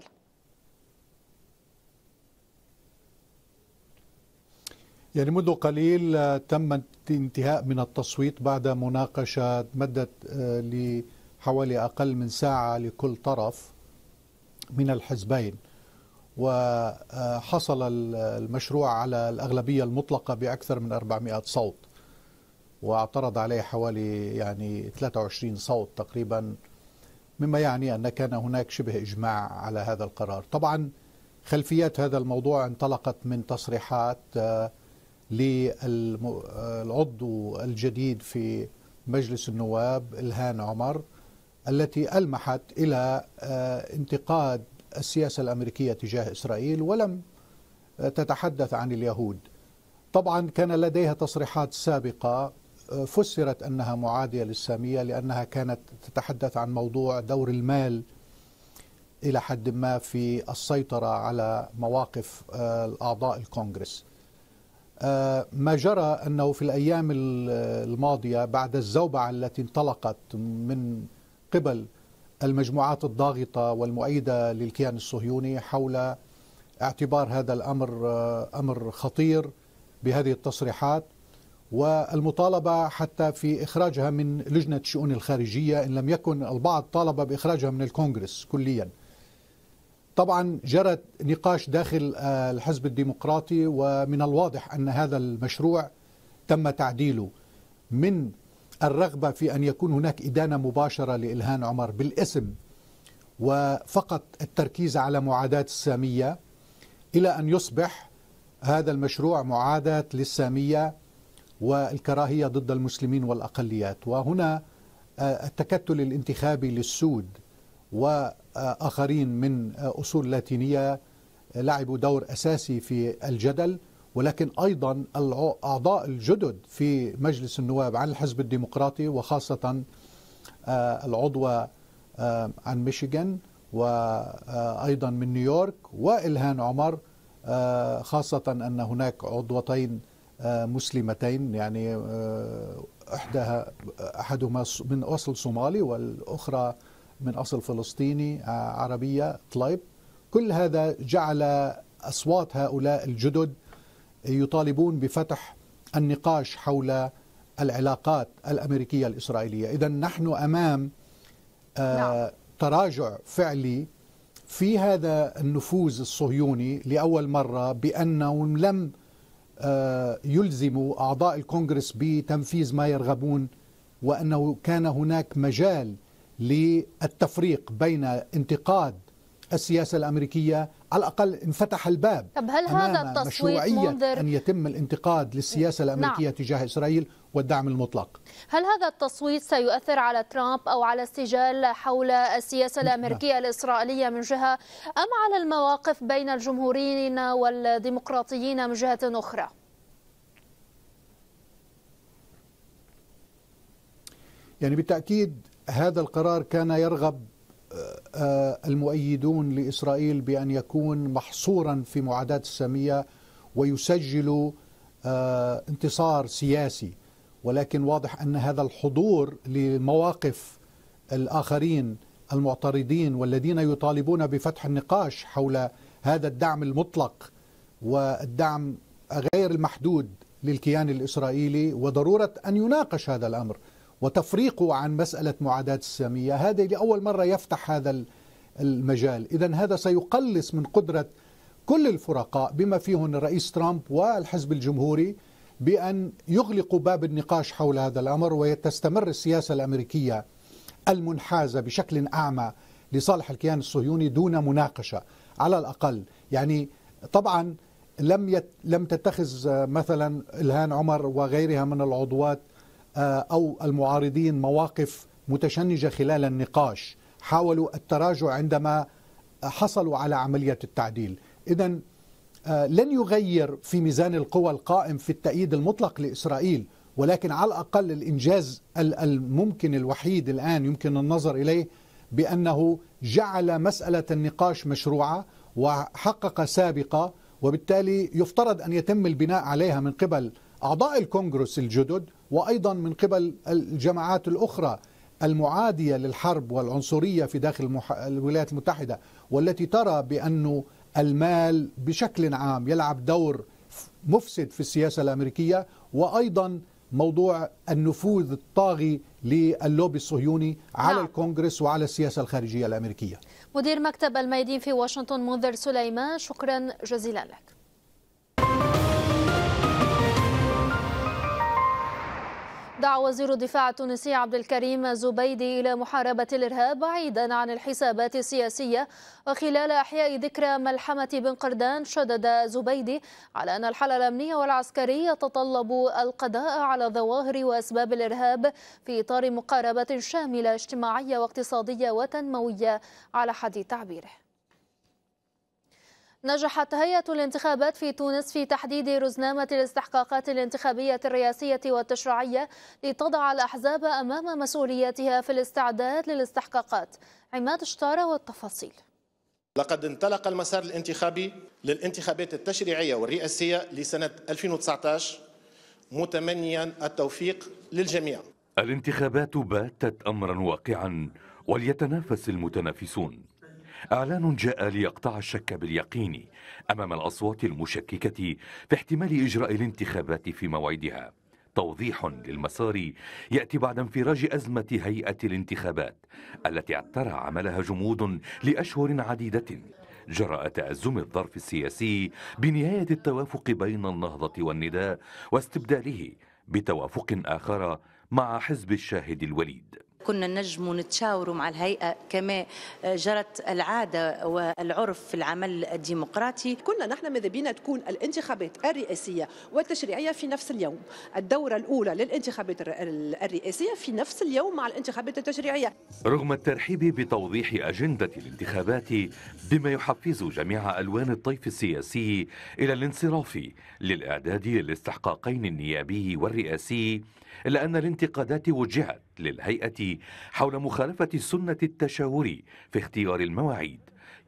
يعني منذ قليل آه، تم انتهاء من التصويت بعد مناقشة مدت آه، لحوالي أقل من ساعة لكل طرف من الحزبين وحصل آه، المشروع على الأغلبية المطلقة بأكثر من 400 صوت واعترض عليه حوالي يعني 23 صوت تقريبا مما يعني أن كان هناك شبه إجماع على هذا القرار طبعا خلفيات هذا الموضوع انطلقت من تصريحات للعضو الجديد في مجلس النواب الهان عمر التي ألمحت إلى آه، انتقاد السياسة الأمريكية تجاه إسرائيل ولم آه، تتحدث عن اليهود طبعا كان لديها تصريحات سابقة آه، فسرت أنها معادية للسامية لأنها كانت تتحدث عن موضوع دور المال إلى حد ما في السيطرة على مواقف الأعضاء الكونغرس آه، ما جرى أنه في الأيام الماضية بعد الزوبعة التي انطلقت من قبل المجموعات الضاغطة والمؤيدة للكيان الصهيوني حول اعتبار هذا الأمر آه، أمر خطير بهذه التصريحات والمطالبة حتى في إخراجها من لجنة الشؤون الخارجية إن لم يكن البعض طالب بإخراجها من الكونغرس كلياً طبعا جرت نقاش داخل آه، الحزب الديمقراطي ومن الواضح ان هذا المشروع تم تعديله من الرغبه في ان يكون هناك ادانه مباشره لالهان عمر بالاسم وفقط التركيز على معاداه الساميه الى ان يصبح هذا المشروع معاداه للساميه والكراهيه ضد المسلمين والاقليات وهنا آه، التكتل الانتخابي للسود و آخرين من أصول لاتينية لعبوا دور أساسي في الجدل ولكن أيضا أعضاء الجدد في مجلس النواب عن الحزب الديمقراطي وخاصة آه، العضوة آه، عن ميشيغان وأيضا من نيويورك وإلهان عمر آه، خاصة أن هناك عضوتين مسلمتين يعني إحداها أحدهما من أصل صومالي والأخرى من أصل فلسطيني آه، عربية طليب كل هذا جعل أصوات هؤلاء الجدد يطالبون بفتح النقاش حول العلاقات الأمريكية الإسرائيلية إذا نحن أمام آه، نعم. تراجع فعلي في هذا النفوذ الصهيوني لأول مرة بأنهم لم آه، يلزموا أعضاء الكونغرس بتنفيذ ما يرغبون وأنه كان هناك مجال للتفريق بين انتقاد السياسة الأمريكية على الأقل انفتح الباب طب هل هذا التصويت منذر أن يتم الانتقاد للسياسة نعم. الأمريكية نعم. تجاه إسرائيل والدعم المطلق هل هذا التصويت سيؤثر على ترامب أو على السجال حول السياسة الأمريكية الإسرائيلية من جهة أم على المواقف بين الجمهوريين والديمقراطيين من جهة أخرى؟ يعني بالتأكيد هذا القرار كان يرغب آه، آه، المؤيدون لإسرائيل بأن يكون محصورا في معاداة السامية ويسجلوا آه، انتصار سياسي ولكن واضح أن هذا الحضور لمواقف الآخرين المعترضين والذين يطالبون بفتح النقاش حول هذا الدعم المطلق والدعم غير المحدود للكيان الإسرائيلي وضرورة أن يناقش هذا الأمر وتفريقه عن مسألة معاداة السامية هذا لأول مرة يفتح هذا المجال إذا هذا سيقلص من قدرة كل الفرقاء بما فيهم الرئيس ترامب والحزب الجمهوري بأن يغلقوا باب النقاش حول هذا الأمر وتستمر السياسة الأمريكية المنحازة بشكل أعمى لصالح الكيان الصهيوني دون مناقشة على الأقل يعني طبعا لم يت... لم تتخذ آه، مثلا الهان عمر وغيرها من العضوات آه، أو المعارضين مواقف متشنجة خلال النقاش حاولوا التراجع عندما حصلوا على عملية التعديل إذا آه، لن يغير في ميزان القوى القائم في التأييد المطلق لإسرائيل ولكن على الأقل الإنجاز الممكن الوحيد الآن يمكن النظر إليه بأنه جعل مسألة النقاش مشروعة وحقق سابقة وبالتالي يفترض أن يتم البناء عليها من قبل أعضاء الكونغرس الجدد وايضا من قبل الجماعات الاخرى المعاديه للحرب والعنصريه في داخل الولايات المتحده والتي ترى بانه المال بشكل عام يلعب دور مفسد في السياسه الامريكيه وايضا موضوع النفوذ الطاغي للوبي الصهيوني على نعم. الكونغرس وعلى السياسه الخارجيه الامريكيه. مدير مكتب الميدين في واشنطن منذر سليمان شكرا جزيلا لك. دعا وزير الدفاع التونسي عبد الكريم زبيدي إلى محاربة الإرهاب بعيدا عن الحسابات السياسية وخلال إحياء ذكرى ملحمة بن قردان شدد زبيدي على أن الحل الأمني والعسكري يتطلب القضاء على ظواهر وأسباب الإرهاب في إطار مقاربة شاملة اجتماعية واقتصادية وتنموية على حد تعبيره نجحت هيئة الانتخابات في تونس في تحديد رزنامة الاستحقاقات الانتخابية الرئاسية والتشريعية لتضع الأحزاب أمام مسؤولياتها في الاستعداد للاستحقاقات عماد شطارة والتفاصيل لقد انطلق المسار الانتخابي للانتخابات التشريعية والرئاسية لسنة 2019 متمنيا التوفيق للجميع الانتخابات باتت أمرا واقعا وليتنافس المتنافسون إعلان جاء ليقطع الشك باليقين أمام الأصوات المشككة في احتمال إجراء الانتخابات في موعدها توضيح للمسار يأتي بعد انفراج أزمة هيئة الانتخابات التي اعترى عملها جمود لأشهر عديدة جراء تأزم الظرف السياسي بنهاية التوافق بين النهضة والنداء واستبداله بتوافق آخر مع حزب الشاهد الوليد كنا نجم نتشاور مع الهيئة كما جرت العادة والعرف في العمل الديمقراطي كنا نحن ماذا بينا تكون الانتخابات الرئاسية والتشريعية في نفس اليوم الدورة الأولى للانتخابات الرئاسية في نفس اليوم مع الانتخابات التشريعية رغم الترحيب بتوضيح أجندة الانتخابات بما يحفز جميع ألوان الطيف السياسي إلى الانصراف للإعداد للاستحقاقين النيابي والرئاسي إلا أن الانتقادات وجهت للهيئة حول مخالفة السنة التشاوري في اختيار المواعيد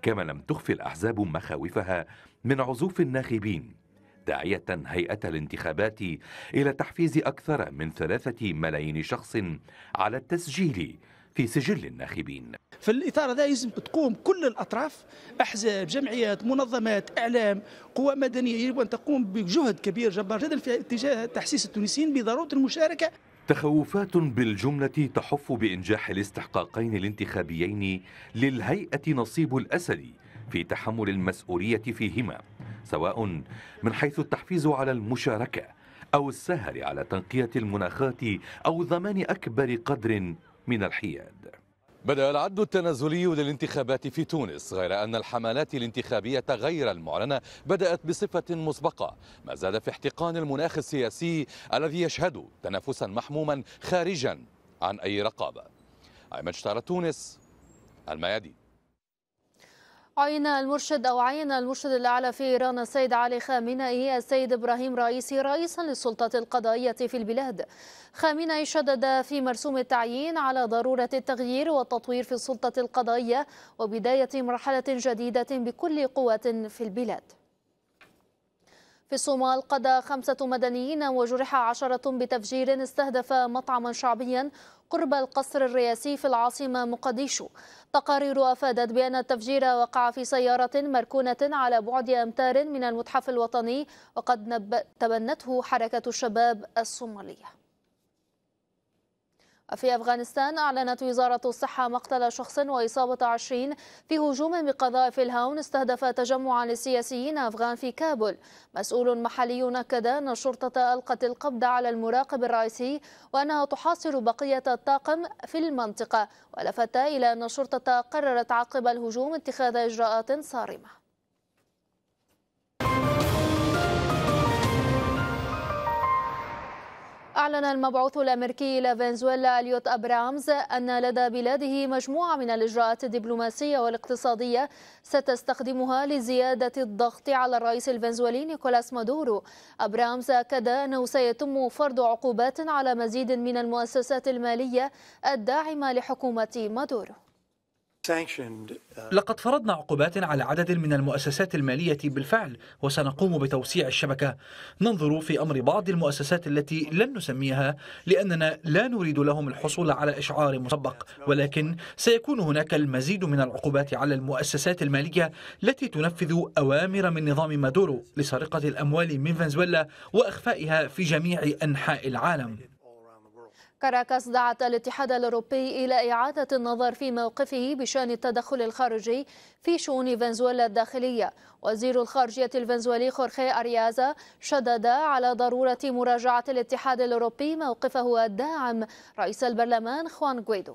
كما لم تخفي الأحزاب مخاوفها من عزوف الناخبين داعية هيئة الانتخابات إلى تحفيز أكثر من ثلاثة ملايين شخص على التسجيل في سجل الناخبين في الإطار هذا يجب تقوم كل الأطراف أحزاب جمعيات منظمات إعلام قوى مدنية يجب أن تقوم بجهد كبير جبار جدا في اتجاه تحسيس التونسيين بضرورة المشاركة تخوفات بالجملة تحف بإنجاح الاستحقاقين الانتخابيين للهيئة نصيب الأسد في تحمل المسؤولية فيهما سواء من حيث التحفيز على المشاركة أو السهر على تنقية المناخات أو ضمان أكبر قدر من الحياد بدأ العد التنازلي للانتخابات في تونس غير أن الحملات الانتخابية غير المعلنة بدأت بصفة مسبقة ما زاد في احتقان المناخ السياسي الذي يشهد تنافسا محموما خارجا عن أي رقابة أي شطارة تونس الميادين عين المرشد أو عين المرشد الأعلى في إيران السيد علي خامنئي السيد إبراهيم رئيسي رئيسا للسلطة القضائية في البلاد خامنئي شدد في مرسوم التعيين على ضرورة التغيير والتطوير في السلطة القضائية وبداية مرحلة جديدة بكل قوة في البلاد في الصومال قضى خمسة مدنيين وجرح عشرة بتفجير استهدف مطعما شعبيا قرب القصر الرئاسي في العاصمة مقديشو تقارير أفادت بأن التفجير وقع في سيارة مركونة على بعد أمتار من المتحف الوطني وقد تبنته حركة الشباب الصومالية في أفغانستان أعلنت وزارة الصحة مقتل شخص وإصابة عشرين في هجوم بقذائف الهاون استهدف تجمعا لسياسيين أفغان في كابول مسؤول محلي أكد أن الشرطة ألقت القبض على المراقب الرئيسي وأنها تحاصر بقية الطاقم في المنطقة ولفت إلى أن الشرطة قررت عقب الهجوم اتخاذ إجراءات صارمة أعلن المبعوث الأمريكي إلى فنزويلا أليوت أبرامز أن لدى بلاده مجموعة من الإجراءات الدبلوماسية والاقتصادية ستستخدمها لزيادة الضغط على الرئيس الفنزويلي نيكولاس مادورو أبرامز أكد أنه سيتم فرض عقوبات على مزيد من المؤسسات المالية الداعمة لحكومة مادورو Uh, لقد فرضنا عقوبات على عدد من المؤسسات المالية بالفعل وسنقوم بتوسيع الشبكة ننظر في أمر بعض المؤسسات التي لن نسميها لأننا لا نريد لهم الحصول على إشعار مسبق ولكن سيكون هناك المزيد من العقوبات على المؤسسات المالية التي تنفذ أوامر من نظام مادورو لسرقة الأموال من فنزويلا وإخفائها في جميع أنحاء العالم كاراكاس دعت الاتحاد الأوروبي إلى إعادة النظر في موقفه بشأن التدخل الخارجي في شؤون فنزويلا الداخلية وزير الخارجية الفنزويلي خورخي أريازا شدد على ضرورة مراجعة الاتحاد الأوروبي موقفه الداعم رئيس البرلمان خوان غويدو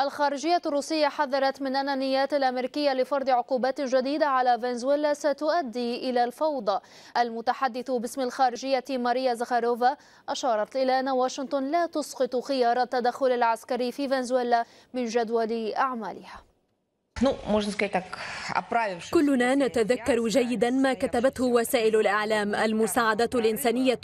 الخارجية الروسية حذرت من أن النيات الأمريكية لفرض عقوبات جديدة على فنزويلا ستؤدي إلى الفوضى. المتحدث باسم الخارجية ماريا زخاروفا أشارت إلى أن واشنطن لا تسقط خيار التدخل العسكري في فنزويلا من جدول أعمالها. كلنا نتذكر جيدا ما كتبته وسائل الاعلام المساعده الانسانيه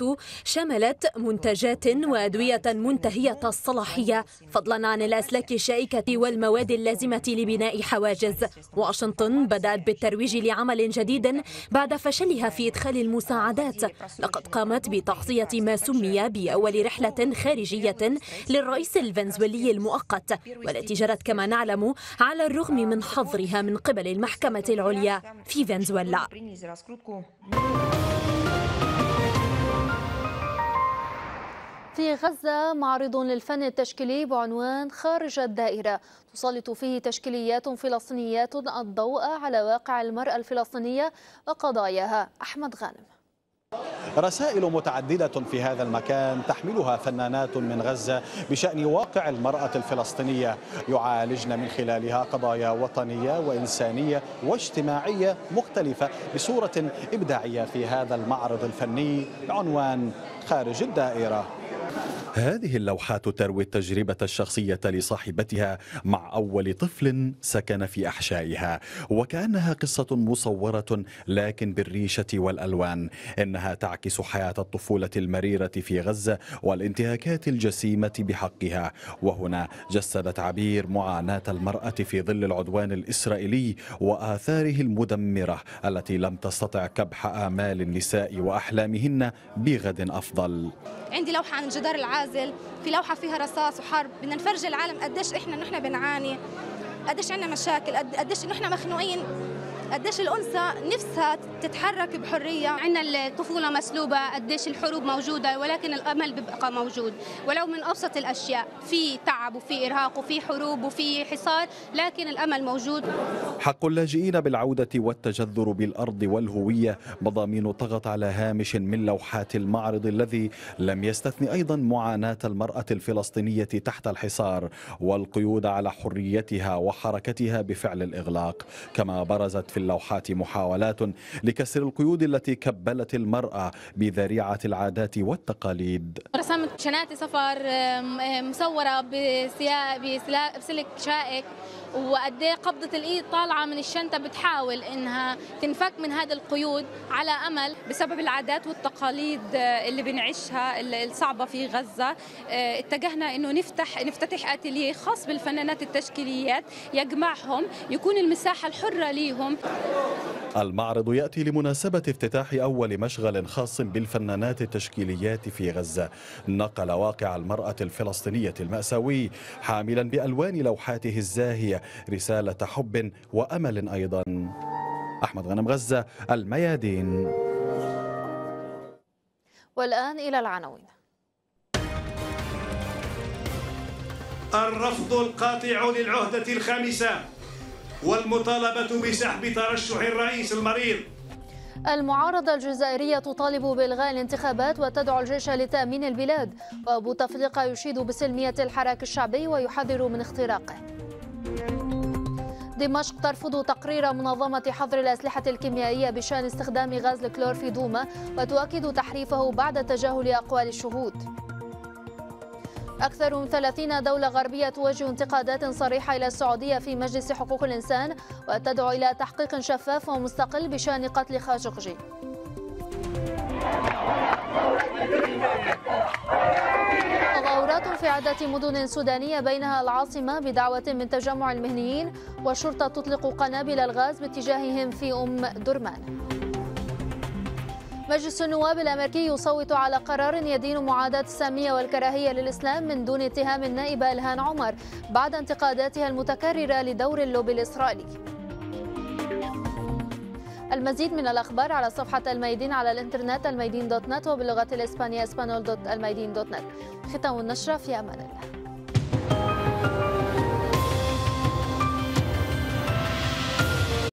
شملت منتجات وادويه منتهيه الصلاحيه فضلا عن الاسلاك الشائكه والمواد اللازمه لبناء حواجز واشنطن بدات بالترويج لعمل جديد بعد فشلها في ادخال المساعدات لقد قامت بتغطيه ما سمي باول رحله خارجيه للرئيس الفنزويلي المؤقت والتي جرت كما نعلم على الرغم من عدم حظرها من قبل المحكمة العليا في فنزويلا في غزة معرض للفن التشكيلي بعنوان خارج الدائرة تسلط فيه تشكيليات فلسطينيات الضوء على واقع المرأة الفلسطينية وقضاياها أحمد غانم رسائل متعددة في هذا المكان تحملها فنانات من غزة بشأن واقع المرأة الفلسطينية يعالجن من خلالها قضايا وطنية وإنسانية واجتماعية مختلفة بصورة إبداعية في هذا المعرض الفني بعنوان خارج الدائرة هذه اللوحات تروي التجربة الشخصية لصاحبتها مع أول طفل سكن في أحشائها وكأنها قصة مصورة لكن بالريشة والألوان إنها تعكس حياة الطفولة المريرة في غزة والانتهاكات الجسيمة بحقها وهنا جسدت عبير معاناة المرأة في ظل العدوان الإسرائيلي وآثاره المدمرة التي لم تستطع كبح آمال النساء وأحلامهن بغد أفضل عندي لوحة عن الجدار العازل في لوحه فيها رصاص وحرب بدنا نفرج العالم قديش احنا نحن بنعاني قديش عندنا مشاكل قديش نحن مخنوقين قديش الأنثى نفسها تتحرك بحرية عندنا الطفولة مسلوبة قديش الحروب موجودة ولكن الأمل بيبقى موجود ولو من أبسط الأشياء في تعب وفي إرهاق وفي حروب وفي حصار لكن الأمل موجود حق اللاجئين بالعودة والتجذر بالأرض والهوية مضامين طغت على هامش من لوحات المعرض الذي لم يستثني أيضا معاناة المرأة الفلسطينية تحت الحصار والقيود على حريتها وحركتها بفعل الإغلاق كما برزت في اللوحات محاولات لكسر القيود التي كبلت المرأة بذريعة العادات والتقاليد رسمت شناتي سفر مصورة بسلك شائك وقد إيه قبضة الإيد طالعة من الشنطة بتحاول إنها تنفك من هذه القيود على أمل بسبب العادات والتقاليد آه، اللي بنعيشها الصعبة في غزة آه، اتجهنا إنه نفتح نفتتح أتيليه خاص بالفنانات التشكيليات يجمعهم يكون المساحة الحرة ليهم المعرض يأتي لمناسبة افتتاح أول مشغل خاص بالفنانات التشكيليات في غزة نقل واقع المرأة الفلسطينية المأساوي حاملا بألوان لوحاته الزاهية رسالة حب وأمل أيضا أحمد غنم غزة الميادين والآن إلى العناوين الرفض القاطع للعهدة الخامسة والمطالبة بسحب ترشح الرئيس المريض المعارضة الجزائرية تطالب بإلغاء الانتخابات وتدعو الجيش لتأمين البلاد وأبو تفليقة يشيد بسلمية الحراك الشعبي ويحذر من اختراقه دمشق ترفض تقرير منظمة حظر الأسلحة الكيميائية بشأن استخدام غاز الكلور في دوما وتؤكد تحريفه بعد تجاهل أقوال الشهود أكثر من 30 دولة غربية توجه انتقادات صريحة إلى السعودية في مجلس حقوق الإنسان وتدعو إلى تحقيق شفاف ومستقل بشأن قتل خاشقجي تظاهرات في عدة مدن سودانية بينها العاصمة بدعوة من تجمع المهنيين والشرطة تطلق قنابل الغاز باتجاههم في أم درمان مجلس النواب الأمريكي يصوت على قرار يدين معاداة السامية والكراهية للإسلام من دون اتهام النائبة إلهان عمر بعد انتقاداتها المتكررة لدور اللوبي الإسرائيلي المزيد من الأخبار على صفحة الميدين على الإنترنت الميدين دوت نت وباللغة الإسبانية اسبانول دوت الميدين دوت نت ختام النشرة في أمان الله